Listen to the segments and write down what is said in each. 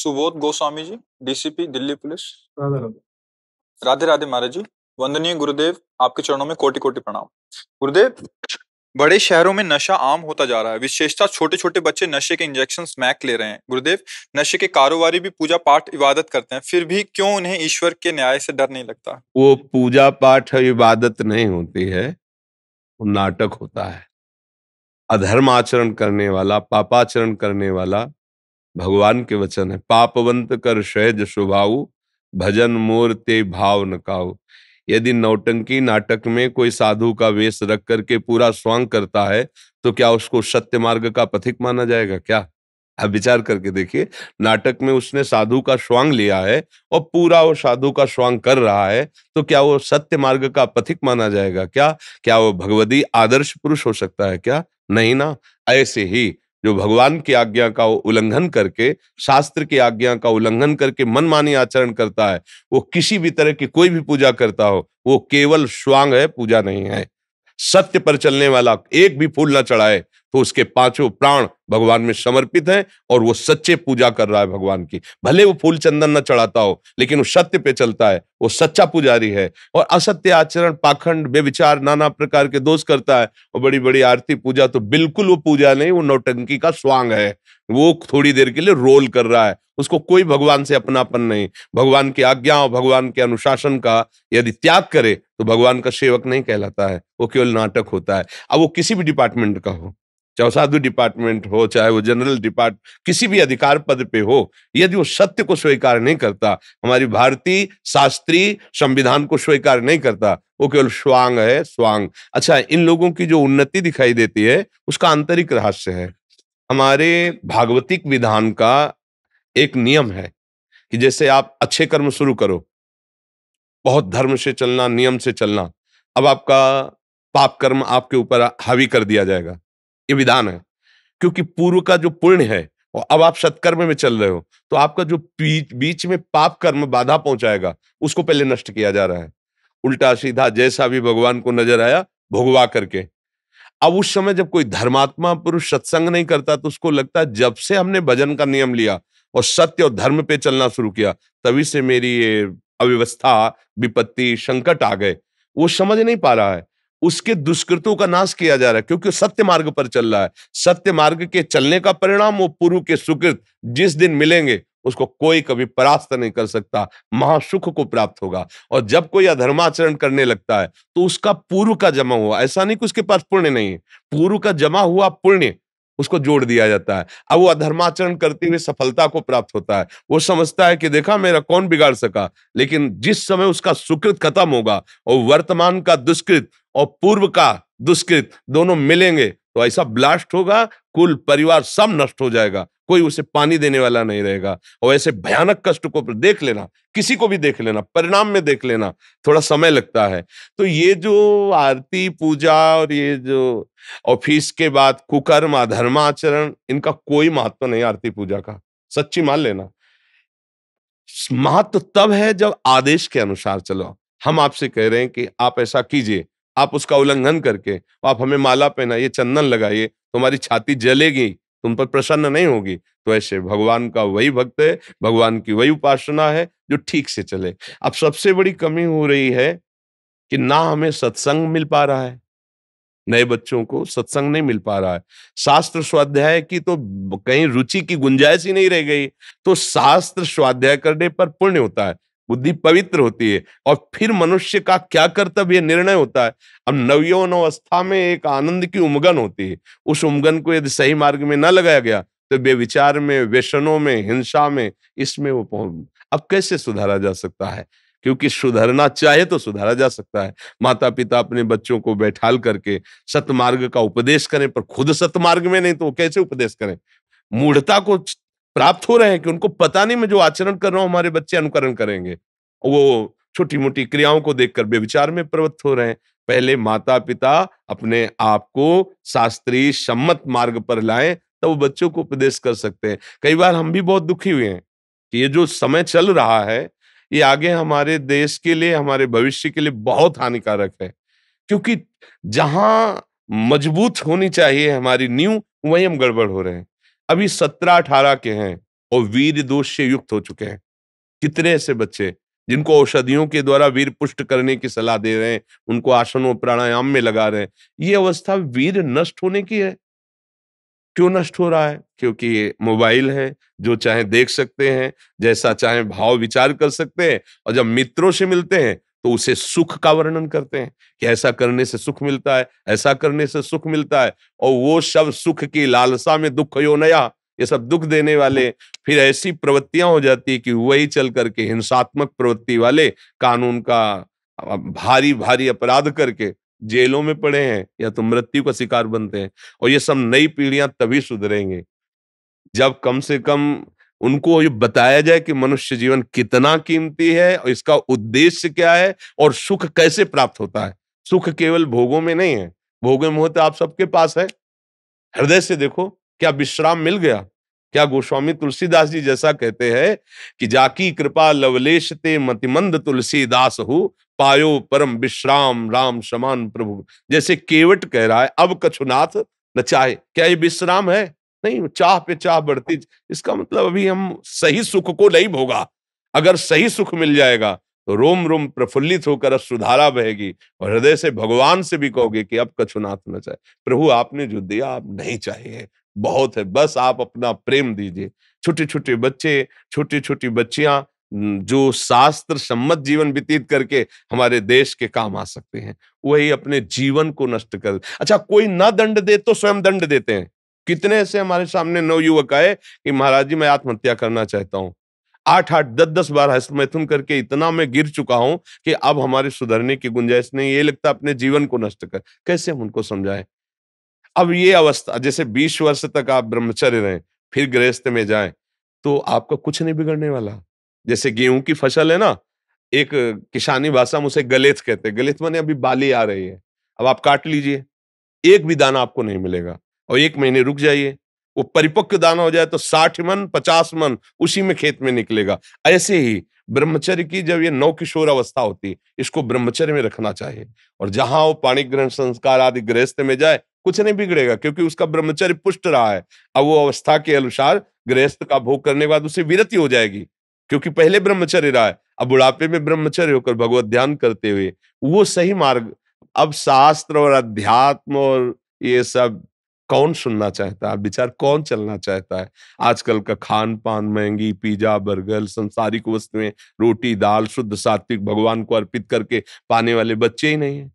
Subodh Goswami ji DCP Delhi police Radhe Radhe Radhe Maharaj ji वंदनीय गुरुदेव आपके चरणों में कोटि कोटि प्रणाम गुरुदेव बड़े शहरों में नशा आम होता जा रहा है विशेषता छोटे छोटे बच्चे नशे के इंजेक्शन स्मैक ले रहे हैं गुरुदेव नशे के कारोबारी भी पूजा पाठ इबादत करते हैं फिर भी क्यों उन्हें ईश्वर के न्याय से डर नहीं लगता वो पूजा पाठ इबादत नहीं होती है वो नाटक होता है अधर्म आचरण करने वाला पापाचरण करने वाला भगवान के वचन है पापवंत कर सहज स्वभाव भजन मोर ते भाव नकाओ यदि नौटंकी नाटक में कोई साधु का वेश रख करके पूरा स्वांग करता है तो क्या उसको सत्य मार्ग का पथिक माना जाएगा क्या अब विचार करके देखिए नाटक में उसने साधु का स्वांग लिया है और पूरा वो साधु का स्वांग कर रहा है तो क्या वो सत्य मार्ग का पथिक माना जाएगा क्या क्या वो भगवदी आदर्श पुरुष हो सकता है क्या नहीं ना ऐसे ही जो भगवान की आज्ञा का उल्लंघन करके शास्त्र की आज्ञा का उल्लंघन करके मनमानी आचरण करता है वो किसी भी तरह की कोई भी पूजा करता हो वो केवल स्वांग है पूजा नहीं है सत्य पर चलने वाला एक भी फूल ना चढ़ाए तो उसके पांचों प्राण भगवान में समर्पित हैं और वो सच्चे पूजा कर रहा है भगवान की भले वो फूल चंदन न चढ़ाता हो लेकिन वो सत्य पे चलता है वो सच्चा पुजारी है और असत्य आचरण पाखंड बेविचार नाना प्रकार के दोष करता है और बड़ी बड़ी आरती पूजा तो बिल्कुल वो पूजा नहीं वो नौटंकी का स्वांग है वो थोड़ी देर के लिए रोल कर रहा है उसको कोई भगवान से अपनापन नहीं भगवान की आज्ञा और भगवान के अनुशासन का यदि त्याग करे तो भगवान का सेवक नहीं कहलाता है वो केवल नाटक होता है अब वो किसी भी डिपार्टमेंट का हो चाहे साधु डिपार्टमेंट हो चाहे वो जनरल डिपार्ट किसी भी अधिकार पद पे हो यदि वो सत्य को स्वीकार नहीं करता हमारी भारतीय शास्त्रीय संविधान को स्वीकार नहीं करता वो केवल स्वांग है स्वांग अच्छा इन लोगों की जो उन्नति दिखाई देती है उसका आंतरिक रहस्य है हमारे भागवतिक विधान का एक नियम है कि जैसे आप अच्छे कर्म शुरू करो बहुत धर्म से चलना नियम से चलना अब आपका पाप कर्म आपके ऊपर हावी कर दिया जाएगा ये विधान है क्योंकि पूर्व का जो पुण्य है और अब आप सत्कर्म में चल रहे हो तो आपका जो बीच में पाप कर्म बाधा पहुंचाएगा उसको पहले नष्ट किया जा रहा है उल्टा सीधा जैसा भी भगवान को नजर आया भोगवा करके अब उस समय जब कोई धर्मात्मा पुरुष सत्संग नहीं करता तो उसको लगता है जब से हमने भजन का नियम लिया और सत्य और धर्म पे चलना शुरू किया तभी से मेरी ये अव्यवस्था विपत्ति संकट आ गए वो समझ नहीं पा रहा है उसके दुष्कृतों का नाश किया जा रहा है क्योंकि सत्य मार्ग पर चल रहा है सत्य मार्ग के चलने का परिणाम वो पूर्व के सुकृत जिस दिन मिलेंगे उसको कोई कभी परास्त नहीं कर सकता महासुख को प्राप्त होगा और जब कोई अधर्माचरण करने लगता है तो उसका पूर्व का जमा हुआ ऐसा नहीं कि उसके पास पुण्य नहीं है पूर्व का जमा हुआ पुण्य उसको जोड़ दिया जाता है अब वो अधर्माचरण करते हुए सफलता को प्राप्त होता है वो समझता है कि देखा मेरा कौन बिगाड़ सका लेकिन जिस समय उसका सुकृत खत्म होगा और वर्तमान का दुष्कृत और पूर्व का दुष्कृत दोनों मिलेंगे तो ऐसा ब्लास्ट होगा कुल परिवार सब नष्ट हो जाएगा कोई उसे पानी देने वाला नहीं रहेगा और ऐसे भयानक कष्ट को देख लेना किसी को भी देख लेना परिणाम में देख लेना थोड़ा समय लगता है तो ये जो आरती पूजा और ये जो ऑफिस के बाद कुकर्म अधर्माचरण इनका कोई महत्व नहीं आरती पूजा का सच्ची मान लेना महत्व तब है जब आदेश के अनुसार चलो हम आपसे कह रहे हैं कि आप ऐसा कीजिए आप उसका उल्लंघन करके आप हमें माला पहनाइए चंदन लगाइए तुम्हारी छाती जलेगी तुम पर प्रसन्न नहीं होगी तो ऐसे भगवान का वही भक्त है भगवान की वही उपासना है जो ठीक से चले अब सबसे बड़ी कमी हो रही है कि ना हमें सत्संग मिल पा रहा है नए बच्चों को सत्संग नहीं मिल पा रहा है शास्त्र स्वाध्याय की तो कहीं रुचि की गुंजाइश ही नहीं रह गई तो शास्त्र स्वाध्याय करने पर पुण्य होता है बुद्धि पवित्र होती है और फिर मनुष्य का क्या कर्तव्य निर्णय होता है अब नवयौन अवस्था में एक आनंद की उमगन होती है उस उमगन को यदि सही मार्ग में न लगाया गया तो बेविचार में व्यसनों में हिंसा में इसमें वो पहुंच अब कैसे सुधारा जा सकता है क्योंकि सुधरना चाहे तो सुधारा जा सकता है माता पिता अपने बच्चों को बैठाल करके सतमार्ग का उपदेश करें पर खुद सतमार्ग में नहीं तो कैसे उपदेश करें मूढ़ता को प्राप्त हो रहे हैं कि उनको पता नहीं मैं जो आचरण कर रहा हूं हमारे बच्चे अनुकरण करेंगे वो छोटी मोटी क्रियाओं को देखकर व्यविचार में प्रवृत्त हो रहे हैं पहले माता पिता अपने आप को शास्त्रीय सम्मत मार्ग पर लाए तब वो बच्चों को उपदेश कर सकते हैं कई बार हम भी बहुत दुखी हुए हैं कि ये जो समय चल रहा है ये आगे हमारे देश के लिए हमारे भविष्य के लिए बहुत हानिकारक है क्योंकि जहां मजबूत होनी चाहिए हमारी नींव वहीं हम गड़बड़ हो रहे हैं अभी सत्रह अठारह के हैं और वीर दोष से युक्त हो चुके हैं कितने ऐसे बच्चे जिनको औषधियों के द्वारा वीर पुष्ट करने की सलाह दे रहे हैं उनको आसनों प्राणायाम में लगा रहे हैं ये अवस्था वीर नष्ट होने की है क्यों नष्ट हो रहा है क्योंकि ये मोबाइल है जो चाहे देख सकते हैं जैसा चाहे भाव विचार कर सकते हैं और जब मित्रों से मिलते हैं तो उसे सुख का वर्णन करते हैं कि ऐसा करने से सुख मिलता है ऐसा करने से सुख मिलता है और वो सब सुख की लालसा में दुख यो नया ये सब दुख देने वाले फिर ऐसी प्रवृत्तियां हो जाती है कि वही चल करके हिंसात्मक प्रवृत्ति वाले कानून का भारी भारी अपराध करके जेलों में पड़े हैं या तो मृत्यु का शिकार बनते हैं और ये सब नई पीढ़ियां तभी सुधरेंगे जब कम से कम उनको ये बताया जाए कि मनुष्य जीवन कितना कीमती है और इसका उद्देश्य क्या है और सुख कैसे प्राप्त होता है सुख केवल भोगों में नहीं है भोग में होता तो आप सबके पास है हृदय से देखो क्या विश्राम मिल गया क्या गोस्वामी तुलसीदास जी जैसा कहते हैं कि जाकी कृपा लवलेश ते मतिमंद तुलसीदास हो पायो परम विश्राम राम समान प्रभु जैसे केवट कह रहा है अब कछुनाथ न चाहे क्या ये विश्राम है नहीं चाह पे चाह बढ़ती इसका मतलब अभी हम सही सुख को नहीं भोगा अगर सही सुख मिल जाएगा तो रोम रोम प्रफुल्लित होकर सुधारा बहेगी और हृदय से भगवान से भी कहोगे कि अब कछुनाथ न चाहे प्रभु आपने जो दिया आप नहीं चाहिए बहुत है बस आप अपना प्रेम दीजिए छोटे छोटे बच्चे छोटी छोटी बच्चियां जो शास्त्र सम्मत जीवन व्यतीत करके हमारे देश के काम आ सकते हैं वही अपने जीवन को नष्ट कर अच्छा कोई ना दंड दे तो स्वयं दंड देते हैं कितने ऐसे हमारे सामने नौ युवक आए कि महाराज जी मैं आत्महत्या करना चाहता हूं आठ आठ दस दस बार हस्त मैथुन करके इतना मैं गिर चुका हूं कि अब हमारे सुधरने की गुंजाइश नहीं ये लगता अपने जीवन को नष्ट कर कैसे हम उनको समझाएं अब ये अवस्था जैसे बीस वर्ष तक आप ब्रह्मचर्य रहे फिर गृहस्थ में जाए तो आपका कुछ नहीं बिगड़ने वाला जैसे गेहूं की फसल है ना एक किसानी भाषा में उसे गलेथ कहते हैं गलेथ मैंने अभी बाली आ रही है अब आप काट लीजिए एक भी दाना आपको नहीं मिलेगा और एक महीने रुक जाइए वो परिपक्व दाना हो जाए तो साठ मन पचास मन उसी में खेत में निकलेगा ऐसे ही ब्रह्मचर्य की जब ये नौ किशोर अवस्था होती है इसको ब्रह्मचर्य में रखना चाहिए और जहां वो पाणी ग्रहण संस्कार आदि गृहस्थ में जाए कुछ नहीं बिगड़ेगा क्योंकि उसका ब्रह्मचर्य पुष्ट रहा है अब वो अवस्था के अनुसार गृहस्थ का भोग करने के बाद उसे विरति हो जाएगी क्योंकि पहले ब्रह्मचर्य रहा है अब बुढ़ापे में ब्रह्मचर्य होकर भगवत ध्यान करते हुए वो सही मार्ग अब शास्त्र और अध्यात्म और ये सब कौन सुनना चाहता है विचार कौन चलना चाहता है आजकल का खान पान महंगी पिज्जा बर्गर संसारिक वस्तुएं रोटी दाल शुद्ध सात्विक भगवान को अर्पित करके पाने वाले बच्चे ही नहीं है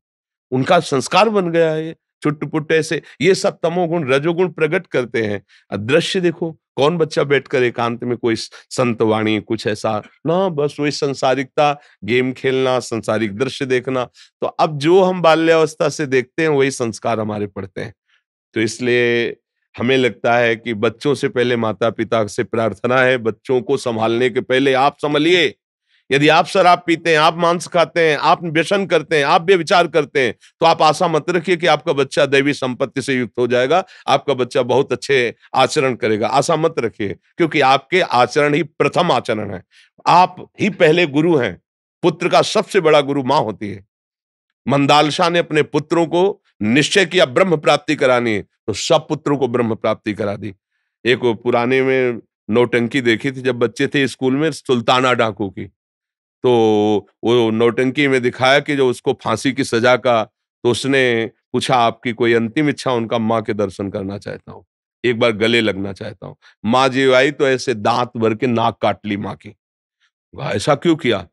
उनका संस्कार बन गया है छुट्ट से ये सब तमोगुण रजोगुण प्रकट करते हैं अदृश्य देखो कौन बच्चा बैठकर एकांत में कोई संत वाणी कुछ ऐसा ना बस वही संसारिकता गेम खेलना संसारिक दृश्य देखना तो अब जो हम बाल्यावस्था से देखते हैं वही संस्कार हमारे पड़ते हैं तो इसलिए हमें लगता है कि बच्चों से पहले माता पिता से प्रार्थना है बच्चों को संभालने के पहले आप संभालिए यदि आप शराब पीते हैं आप मांस खाते हैं आप व्यसन करते हैं आप भी विचार करते हैं तो आप आशा मत रखिए कि आपका बच्चा दैवी संपत्ति से युक्त हो जाएगा आपका बच्चा बहुत अच्छे आचरण करेगा आशा मत रखिए क्योंकि आपके आचरण ही प्रथम आचरण है आप ही पहले गुरु हैं पुत्र का सबसे बड़ा गुरु माँ होती है मंदालशा ने अपने पुत्रों को निश्चय किया ब्रह्म प्राप्ति करानी है तो सब पुत्रों को ब्रह्म प्राप्ति करा दी एक पुराने में नौटंकी देखी थी जब बच्चे थे स्कूल में सुल्ताना डाकू की तो वो नौटंकी में दिखाया कि जो उसको फांसी की सजा का तो उसने पूछा आपकी कोई अंतिम इच्छा उनका माँ के दर्शन करना चाहता हूँ एक बार गले लगना चाहता हूँ माँ जी आई तो ऐसे दांत भर के नाक काट ली माँ की ऐसा क्यों किया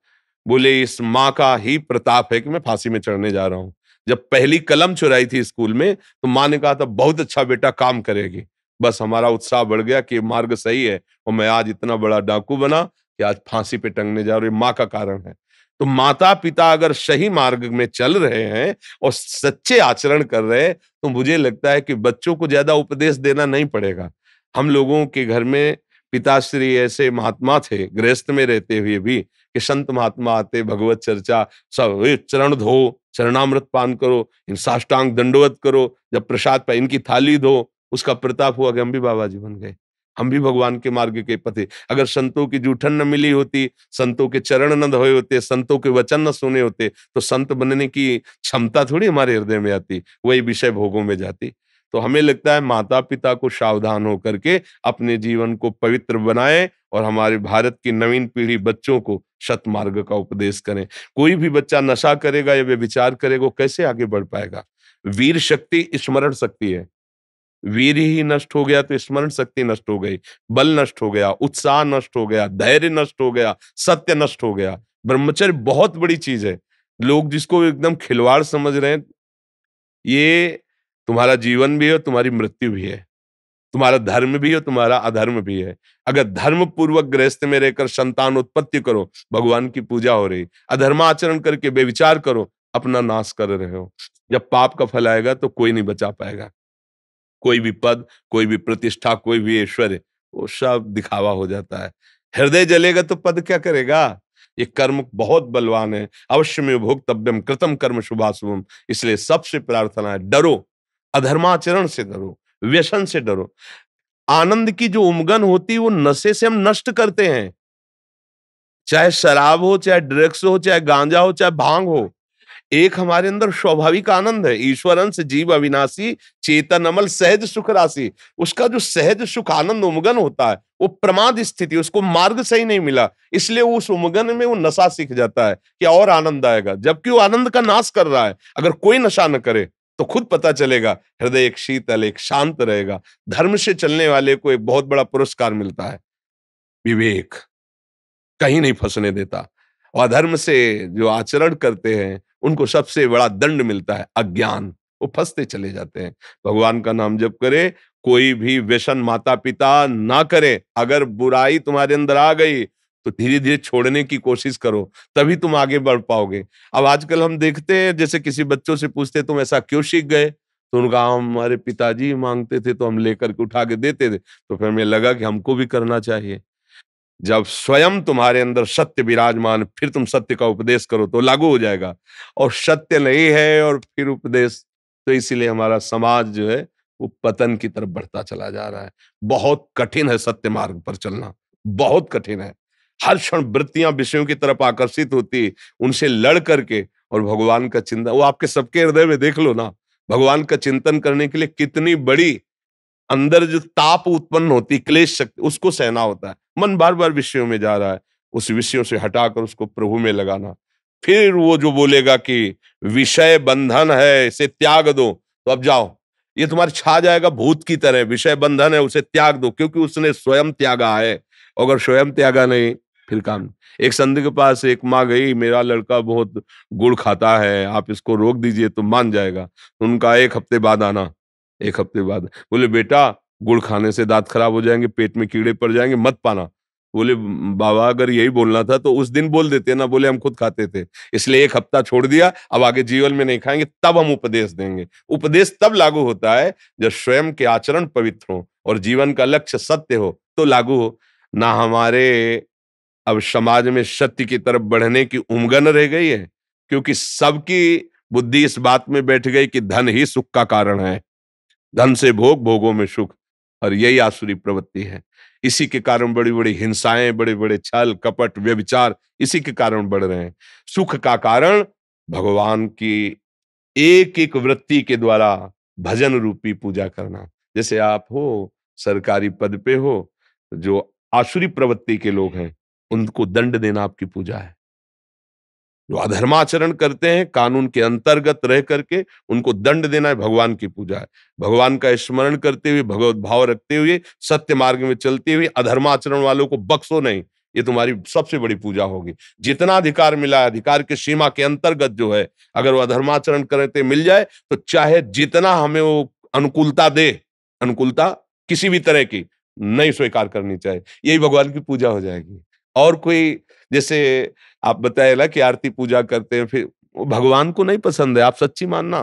बोले इस माँ का ही प्रताप है कि मैं फांसी में चढ़ने जा रहा हूँ जब पहली कलम चुराई थी स्कूल में तो माँ ने कहा था बहुत अच्छा बेटा काम करेगी बस हमारा उत्साह बढ़ गया कि मार्ग सही है और मैं आज इतना बड़ा डाकू बना कि आज फांसी पे टंगने जा रही माँ का कारण है तो माता पिता अगर सही मार्ग में चल रहे हैं और सच्चे आचरण कर रहे हैं तो मुझे लगता है कि बच्चों को ज्यादा उपदेश देना नहीं पड़ेगा हम लोगों के घर में पिताश्री ऐसे महात्मा थे गृहस्थ में रहते हुए भी कि संत महात्मा आते भगवत चर्चा सब चरण धो चरणामृत पान करो इन साष्टांग दंडवत करो जब प्रसाद पाए इनकी थाली धो उसका प्रताप हुआ कि हम भी बाबा जी बन गए हम भी भगवान के मार्ग के पथे अगर संतों की जूठन न मिली होती संतों के चरण न धोए होते संतों के वचन न सुने होते तो संत बनने की क्षमता थोड़ी हमारे हृदय में आती वही विषय भोगों में जाती तो हमें लगता है माता पिता को सावधान होकर के अपने जीवन को पवित्र बनाए और हमारे भारत की नवीन पीढ़ी बच्चों को सतमार्ग का उपदेश करें कोई भी बच्चा नशा करेगा या वे विचार करेगा कैसे आगे बढ़ पाएगा वीर शक्ति स्मरण शक्ति है वीर ही नष्ट हो गया तो स्मरण शक्ति नष्ट हो गई बल नष्ट हो गया उत्साह नष्ट हो गया धैर्य नष्ट हो गया सत्य नष्ट हो गया ब्रह्मचर्य बहुत बड़ी चीज है लोग जिसको एकदम खिलवाड़ समझ रहे हैं ये तुम्हारा जीवन भी है तुम्हारी मृत्यु भी है तुम्हारा धर्म भी है तुम्हारा अधर्म भी है अगर धर्म पूर्वक गृहस्थ में रहकर संतान उत्पत्ति करो भगवान की पूजा हो रही अधर्माचरण करके बेविचार करो अपना नाश कर रहे हो जब पाप का फल आएगा तो कोई नहीं बचा पाएगा कोई भी पद कोई भी प्रतिष्ठा कोई भी ऐश्वर्य वो सब दिखावा हो जाता है हृदय जलेगा तो पद क्या करेगा ये कर्म बहुत बलवान है अवश्य में भोक्तव्यम कृतम कर्म शुभाशुभम इसलिए सबसे प्रार्थना है डरो अधर्माचरण से डरो व्यसन से डरो आनंद की जो उमगन होती है वो नशे से हम नष्ट करते हैं चाहे शराब हो चाहे ड्रग्स हो चाहे गांजा हो चाहे भांग हो एक हमारे अंदर स्वाभाविक आनंद है ईश्वर अंश जीव अविनाशी चेतन अमल सहज सुख राशि उसका जो सहज सुख आनंद उमगन होता है वो प्रमाद स्थिति उसको मार्ग सही नहीं मिला इसलिए उस उमगन में वो नशा सीख जाता है कि और आनंद आएगा जबकि वो आनंद का नाश कर रहा है अगर कोई नशा न करे तो खुद पता चलेगा हृदय एक शीतल एक शांत रहेगा धर्म से चलने वाले को एक बहुत बड़ा पुरस्कार मिलता है विवेक कहीं नहीं फंसने देता और धर्म से जो आचरण करते हैं उनको सबसे बड़ा दंड मिलता है अज्ञान वो फंसते चले जाते हैं भगवान का नाम जब करे कोई भी व्यसन माता पिता ना करे अगर बुराई तुम्हारे अंदर आ गई तो धीरे धीरे छोड़ने की कोशिश करो तभी तुम आगे बढ़ पाओगे अब आजकल हम देखते हैं जैसे किसी बच्चों से पूछते तुम ऐसा क्यों सीख गए तो उनका हमारे पिताजी मांगते थे तो हम लेकर के उठा के देते थे तो फिर हमें लगा कि हमको भी करना चाहिए जब स्वयं तुम्हारे अंदर सत्य विराजमान फिर तुम सत्य का उपदेश करो तो लागू हो जाएगा और सत्य नहीं है और फिर उपदेश तो इसीलिए हमारा समाज जो है वो पतन की तरफ बढ़ता चला जा रहा है बहुत कठिन है सत्य मार्ग पर चलना बहुत कठिन है हर क्षण वृत्तियां विषयों की तरफ आकर्षित होती उनसे लड़ करके और भगवान का चिंतन वो आपके सबके हृदय में देख लो ना भगवान का चिंतन करने के लिए कितनी बड़ी अंदर जो ताप उत्पन्न होती क्लेश शक्ति उसको सहना होता है मन बार बार विषयों में जा रहा है उस विषयों से हटाकर उसको प्रभु में लगाना फिर वो जो बोलेगा कि विषय बंधन है इसे त्याग दो तो अब जाओ ये तुम्हारे छा जाएगा भूत की तरह विषय बंधन है उसे त्याग दो क्योंकि उसने स्वयं त्यागा है अगर स्वयं त्यागा नहीं फिर काम एक संधि के पास एक माँ गई मेरा लड़का बहुत गुड़ खाता है आप इसको रोक दीजिए तो मान जाएगा उनका एक हफ्ते बाद आना एक हफ्ते बाद बोले बेटा गुड़ खाने से दांत खराब हो जाएंगे पेट में कीड़े पड़ जाएंगे मत पाना बोले बाबा अगर यही बोलना था तो उस दिन बोल देते ना बोले हम खुद खाते थे इसलिए एक हफ्ता छोड़ दिया अब आगे जीवन में नहीं खाएंगे तब हम उपदेश देंगे उपदेश तब लागू होता है जब स्वयं के आचरण पवित्र हो और जीवन का लक्ष्य सत्य हो तो लागू हो ना हमारे अब समाज में सत्य की तरफ बढ़ने की उमगन रह गई है क्योंकि सबकी बुद्धि इस बात में बैठ गई कि धन ही सुख का कारण है धन से भोग भोगों में सुख और यही आसुरी प्रवृत्ति है इसी के कारण बड़ी बड़ी हिंसाएं बड़े बड़े छल कपट व्यभिचार इसी के कारण बढ़ रहे हैं सुख का कारण भगवान की एक एक वृत्ति के द्वारा भजन रूपी पूजा करना जैसे आप हो सरकारी पद पे हो जो आसुरी प्रवृत्ति के लोग हैं उनको दंड देना आपकी पूजा है जो अधर्माचरण करते हैं कानून के अंतर्गत रह करके उनको दंड देना है भगवान की पूजा है भगवान का स्मरण करते हुए भगवत भाव रखते हुए सत्य मार्ग में चलते हुए अधर्माचरण वालों को बक्सो नहीं ये तुम्हारी सबसे बड़ी पूजा होगी जितना अधिकार मिला है अधिकार की सीमा के अंतर्गत जो है अगर वो अधर्माचरण करते मिल जाए तो चाहे जितना हमें वो अनुकूलता दे अनुकूलता किसी भी तरह की नहीं स्वीकार करनी चाहिए यही भगवान की पूजा हो जाएगी और कोई जैसे आप बताए ना कि आरती पूजा करते हैं फिर भगवान को नहीं पसंद है आप सच्ची मानना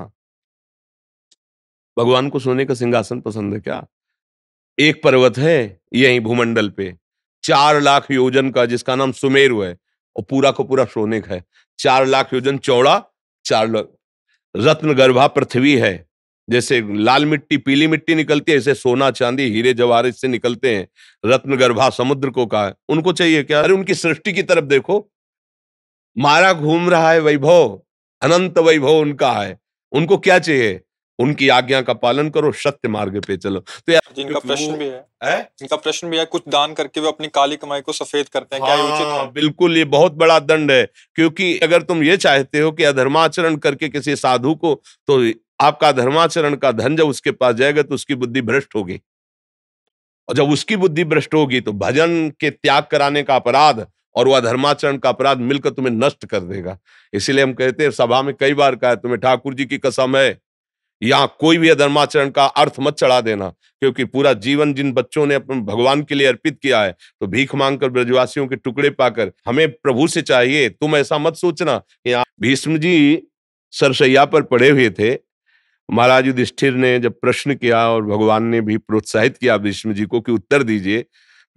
भगवान को सोने का सिंहासन पसंद है क्या एक पर्वत है यही भूमंडल पे चार लाख योजन का जिसका नाम सुमेरु है और पूरा को पूरा सोने का है चार लाख योजन चौड़ा चार लाख रत्न गर्भा पृथ्वी है जैसे लाल मिट्टी पीली मिट्टी निकलती है ऐसे सोना चांदी हीरे जवाहर से निकलते हैं रत्न गर्भा समुद्र को कहा उनको चाहिए क्या अरे उनकी सृष्टि की तरफ देखो मारा घूम रहा है वैभव अनंत वैभव उनका है उनको क्या चाहिए उनकी आज्ञा का पालन करो सत्य मार्ग पे चलो तो यार जिनका प्रश्न भी है, जिनका प्रश्न भी है कुछ दान करके वे अपनी काली कमाई को सफेद करते हैं क्या उचित हाँ, है बिल्कुल ये बहुत बड़ा दंड है क्योंकि अगर तुम ये चाहते हो कि अधर्माचरण करके किसी साधु को तो आपका धर्माचरण का धन जब उसके पास जाएगा तो उसकी बुद्धि भ्रष्ट होगी और जब उसकी बुद्धि भ्रष्ट होगी तो भजन के त्याग कराने का अपराध और वह धर्माचरण का अपराध मिलकर तुम्हें नष्ट कर देगा इसीलिए हम कहते हैं सभा में कई बार कहा तुम्हें ठाकुर जी की कसम है यहाँ कोई भी धर्माचरण का अर्थ मत चढ़ा देना क्योंकि पूरा जीवन जिन बच्चों ने अपने भगवान के लिए अर्पित किया है तो भीख मांगकर ब्रजवासियों के टुकड़े पाकर हमें प्रभु से चाहिए तुम ऐसा मत सोचना कि भीष्म जी सरसैया पर पड़े हुए थे महाराज युधिष्ठिर ने जब प्रश्न किया और भगवान ने भी प्रोत्साहित किया भीष्म जी को कि उत्तर दीजिए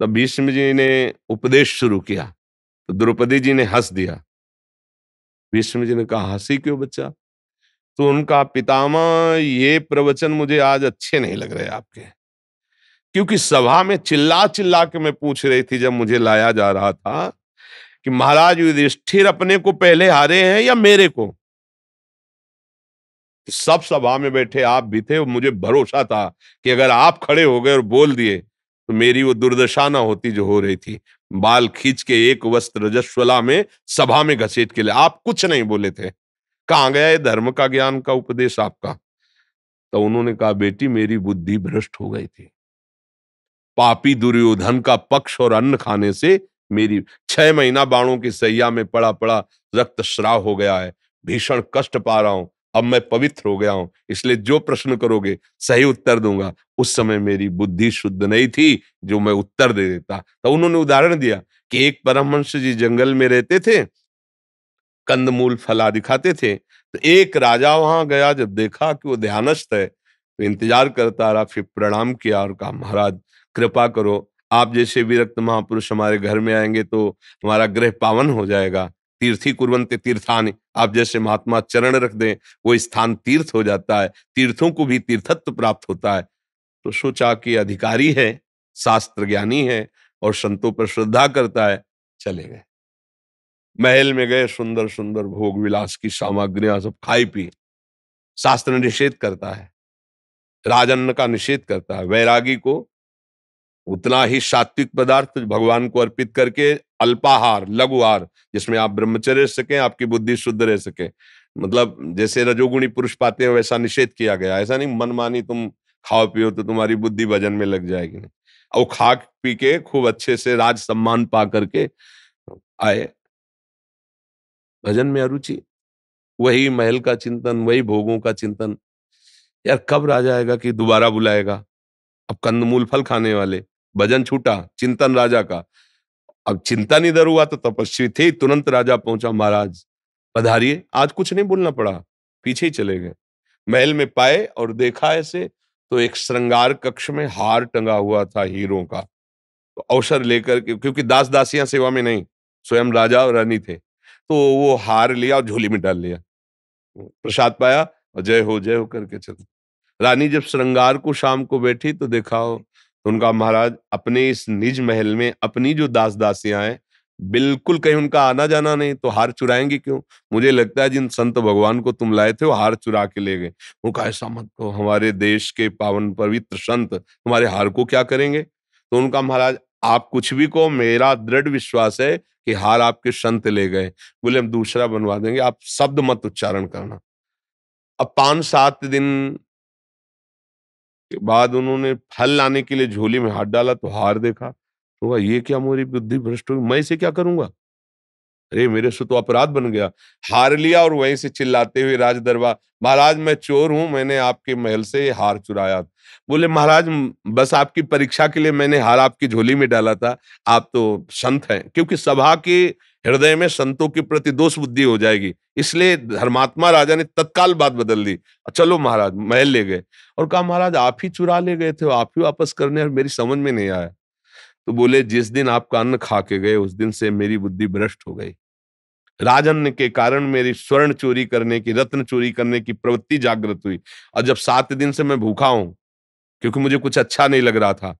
तब भीष्म जी ने उपदेश शुरू किया तो द्रौपदी जी ने हंस दिया भीष्म जी ने कहा हंसी क्यों बच्चा तो उनका पितामा ये प्रवचन मुझे आज अच्छे नहीं लग रहे आपके क्योंकि सभा में चिल्ला चिल्ला के मैं पूछ रही थी जब मुझे लाया जा रहा था कि महाराज युधिष्ठिर अपने को पहले हारे हैं या मेरे को सब सभा में बैठे आप भी थे और मुझे भरोसा था कि अगर आप खड़े हो गए और बोल दिए तो मेरी वो दुर्दशा ना होती जो हो रही थी बाल खींच के एक वस्त्र रजस्वला में सभा में घसीट के लिए आप कुछ नहीं बोले थे कहाँ गया है धर्म का ज्ञान का उपदेश आपका तो उन्होंने कहा बेटी मेरी बुद्धि भ्रष्ट हो गई थी पापी दुर्योधन का पक्ष और अन्न खाने से मेरी छह महीना बाणों की सैया में पड़ा पड़ा रक्त श्राव हो गया है भीषण कष्ट पा रहा हूं अब मैं पवित्र हो गया हूं इसलिए जो प्रश्न करोगे सही उत्तर दूंगा उस समय मेरी बुद्धि शुद्ध नहीं थी जो मैं उत्तर दे देता तो उन्होंने उदाहरण दिया कि एक परमहंस जी जंगल में रहते थे कंदमूल फला दिखाते थे तो एक राजा वहां गया जब देखा कि वो ध्यानस्थ है तो इंतजार करता रहा फिर प्रणाम किया और कहा महाराज कृपा करो आप जैसे विरक्त महापुरुष हमारे घर में आएंगे तो हमारा ग्रह पावन हो जाएगा तीर्थी कुरवंते तीर्थान आप जैसे महात्मा चरण रख दें वो स्थान तीर्थ हो जाता है तीर्थों को भी तीर्थत्व प्राप्त होता है तो सोचा कि अधिकारी है शास्त्र ज्ञानी है और संतों पर श्रद्धा करता है चले गए महल में गए सुंदर सुंदर भोग विलास की सामग्रियां सब खाई पी शास्त्र निषेध करता है राजन्न का निषेध करता है वैरागी को उतना ही सात्विक पदार्थ भगवान को अर्पित करके अल्पाहार लघुहार जिसमें आप ब्रह्मचर्य रह सके आपकी बुद्धि शुद्ध रह सके मतलब जैसे रजोगुणी पुरुष पाते हैं वैसा निषेध किया गया ऐसा नहीं मनमानी तुम खाओ पियो तो तुम्हारी बुद्धि भजन में लग जाएगी और खा पी के खूब अच्छे से राज सम्मान पा करके आए भजन में अरुचि वही महल का चिंतन वही भोगों का चिंतन यार कब राजा आएगा कि दोबारा बुलाएगा अब कंदमूल फल खाने वाले भजन छूटा चिंतन राजा का अब चिंतन इधर हुआ तो तपस्वी थे तुरंत राजा पहुंचा महाराज पधारिए आज कुछ नहीं बोलना पड़ा पीछे ही चले गए महल में पाए और देखा ऐसे तो एक श्रृंगार कक्ष में हार टंगा हुआ था हीरो का तो अवसर लेकर के क्योंकि दास दासियां सेवा में नहीं स्वयं राजा और रानी थे तो वो हार लिया और झोली में डाल लिया प्रसाद पाया और जय हो जय हो करके चल रानी जब श्रृंगार को शाम को बैठी तो देखा उनका महाराज अपने इस निज महल में अपनी जो दास दासियां हैं बिल्कुल कहीं उनका आना जाना नहीं तो हार चुराएंगे क्यों मुझे लगता है जिन संत भगवान को तुम लाए थे वो हार चुरा के ले गए वो कहा ऐसा मत कहो हमारे देश के पावन पवित्र संत तुम्हारे हार को क्या करेंगे तो उनका महाराज आप कुछ भी को मेरा दृढ़ विश्वास है कि हार आपके संत ले गए बोले हम दूसरा बनवा देंगे आप शब्द मत उच्चारण करना अब पांच सात दिन के बाद उन्होंने फल लाने के लिए झोली में हाथ डाला तो हार देखा तो ये क्या मेरी बुद्धि भ्रष्ट हुई मैं इसे क्या करूंगा अरे मेरे से तो अपराध बन गया हार लिया और वहीं से चिल्लाते हुए राज दरबार महाराज मैं चोर हूं मैंने आपके महल से हार चुराया बोले महाराज बस आपकी परीक्षा के लिए मैंने हार आपकी झोली में डाला था आप तो संत हैं क्योंकि सभा के हृदय में संतों के प्रति दोष बुद्धि हो जाएगी इसलिए धर्मात्मा राजा ने तत्काल बात बदल दी चलो महाराज महल ले गए और कहा महाराज आप ही चुरा ले गए थे आप ही वापस करने और मेरी समझ में नहीं आया तो बोले जिस दिन आपका अन्न खा के गए उस दिन से मेरी बुद्धि भ्रष्ट हो गई राजन के कारण मेरी स्वर्ण चोरी करने की रत्न चोरी करने की प्रवृत्ति जागृत हुई और जब सात दिन से मैं भूखा हूं क्योंकि मुझे कुछ अच्छा नहीं लग रहा था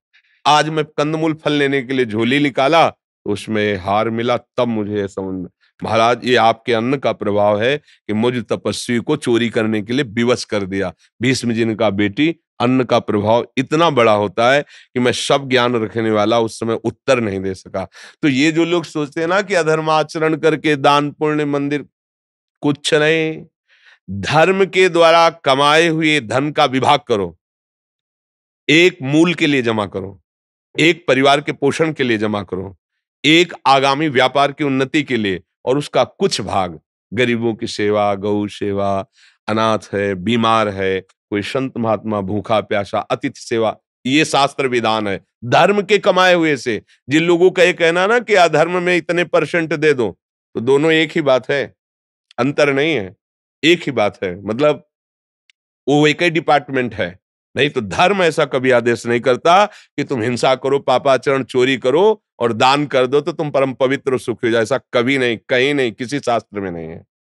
आज मैं कंदमूल फल लेने के लिए झोली निकाला उसमें हार मिला तब मुझे समझ में महाराज ये आपके अन्न का प्रभाव है कि मुझ तपस्वी को चोरी करने के लिए विवश कर दिया भीष्म जी का बेटी अन्न का प्रभाव इतना बड़ा होता है कि मैं सब ज्ञान रखने वाला उस समय उत्तर नहीं दे सका तो ये जो लोग सोचते हैं ना कि अधर्म आचरण करके दान पुण्य मंदिर कुछ नहीं धर्म के द्वारा कमाए हुए धन का विभाग करो एक मूल के लिए जमा करो एक परिवार के पोषण के लिए जमा करो एक आगामी व्यापार की उन्नति के लिए और उसका कुछ भाग गरीबों की सेवा गौ सेवा अनाथ है बीमार है कोई संत महात्मा भूखा प्यासा अतिथि सेवा ये शास्त्र विधान है धर्म के कमाए हुए से जिन लोगों का ये कहना ना कि अधर्म में इतने परसेंट दे दो तो दोनों एक ही बात है अंतर नहीं है एक ही बात है मतलब वो एक ही डिपार्टमेंट है नहीं तो धर्म ऐसा कभी आदेश नहीं करता कि तुम हिंसा करो पापाचरण चोरी करो और दान कर दो तो तुम परम पवित्र सुखी हो जाए ऐसा कभी नहीं कहीं नहीं किसी शास्त्र में नहीं है